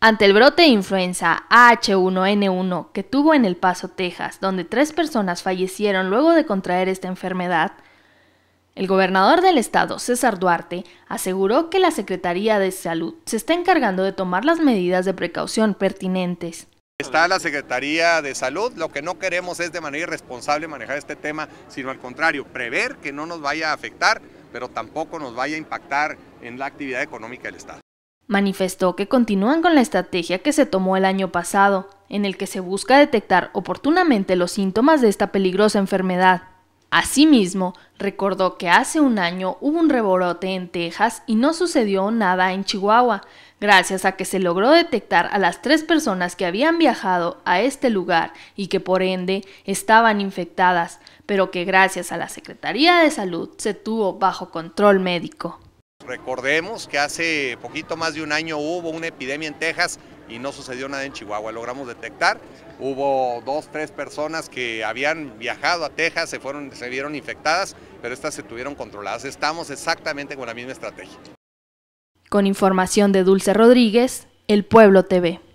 Ante el brote de influenza H1N1 que tuvo en El Paso, Texas, donde tres personas fallecieron luego de contraer esta enfermedad, el gobernador del estado, César Duarte, aseguró que la Secretaría de Salud se está encargando de tomar las medidas de precaución pertinentes. Está la Secretaría de Salud, lo que no queremos es de manera irresponsable manejar este tema, sino al contrario, prever que no nos vaya a afectar, pero tampoco nos vaya a impactar en la actividad económica del Estado manifestó que continúan con la estrategia que se tomó el año pasado, en el que se busca detectar oportunamente los síntomas de esta peligrosa enfermedad. Asimismo, recordó que hace un año hubo un rebrote en Texas y no sucedió nada en Chihuahua, gracias a que se logró detectar a las tres personas que habían viajado a este lugar y que por ende estaban infectadas, pero que gracias a la Secretaría de Salud se tuvo bajo control médico. Recordemos que hace poquito más de un año hubo una epidemia en Texas y no sucedió nada en Chihuahua. Logramos detectar, hubo dos, tres personas que habían viajado a Texas, se, fueron, se vieron infectadas, pero estas se tuvieron controladas. Estamos exactamente con la misma estrategia. Con información de Dulce Rodríguez, El Pueblo TV.